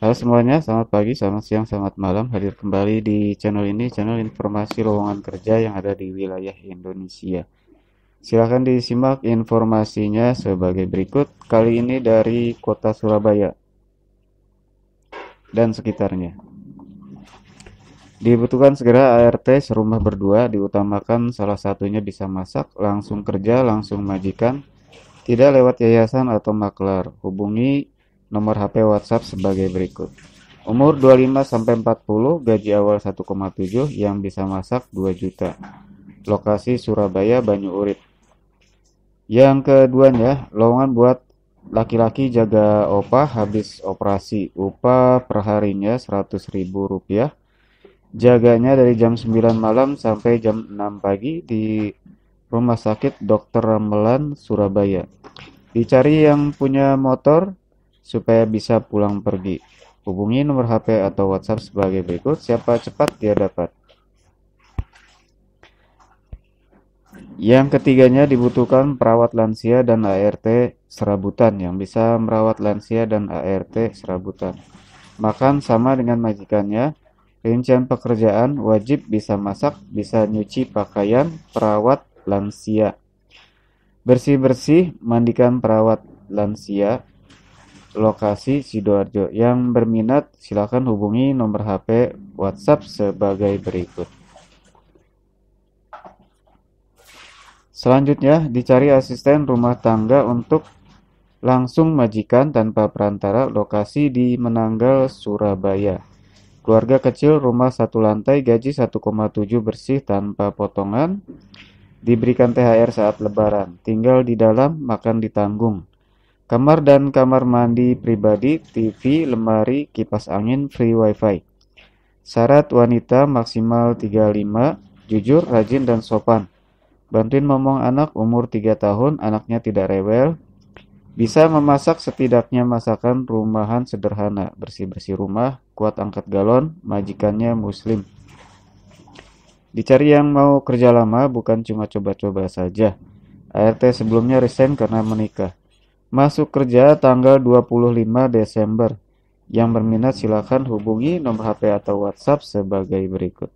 Halo semuanya, selamat pagi, selamat siang, selamat malam. Hadir kembali di channel ini, channel informasi lowongan kerja yang ada di wilayah Indonesia. Silahkan disimak informasinya sebagai berikut. Kali ini dari kota Surabaya dan sekitarnya. Dibutuhkan segera ART serumah berdua, diutamakan salah satunya bisa masak, langsung kerja, langsung majikan, tidak lewat yayasan atau maklar. Hubungi nomor HP WhatsApp sebagai berikut. Umur 25 sampai 40, gaji awal 1,7 yang bisa masak 2 juta. Lokasi Surabaya Banyu Urip. Yang kedua ya, lowongan buat laki-laki jaga opa habis operasi. Upah perharinya seratus ribu rupiah. Jaganya dari jam 9 malam sampai jam 6 pagi di Rumah Sakit Dr. Ramelan, Surabaya. Dicari yang punya motor, supaya bisa pulang pergi. Hubungi nomor HP atau WhatsApp sebagai berikut. Siapa cepat dia dapat. Yang ketiganya dibutuhkan perawat lansia dan ART serabutan yang bisa merawat lansia dan ART serabutan. Makan sama dengan majikannya. Rincian pekerjaan wajib bisa masak, bisa nyuci pakaian, perawat lansia. Bersih-bersih, mandikan perawat lansia, lokasi Sidoarjo. Yang berminat silakan hubungi nomor HP WhatsApp sebagai berikut. Selanjutnya, dicari asisten rumah tangga untuk langsung majikan tanpa perantara lokasi di Menanggal, Surabaya. Keluarga kecil rumah satu lantai gaji 1,7 bersih tanpa potongan. Diberikan THR saat lebaran. Tinggal di dalam, makan ditanggung. Kamar dan kamar mandi pribadi, TV, lemari, kipas angin, free wifi. Syarat wanita maksimal 35, jujur, rajin, dan sopan. Bantuin ngomong anak umur 3 tahun, anaknya tidak rewel. Bisa memasak setidaknya masakan rumahan sederhana, bersih-bersih rumah, kuat angkat galon, majikannya muslim. Dicari yang mau kerja lama bukan cuma coba-coba saja. ART sebelumnya resign karena menikah masuk kerja tanggal 25 Desember. Yang berminat silakan hubungi nomor HP atau WhatsApp sebagai berikut.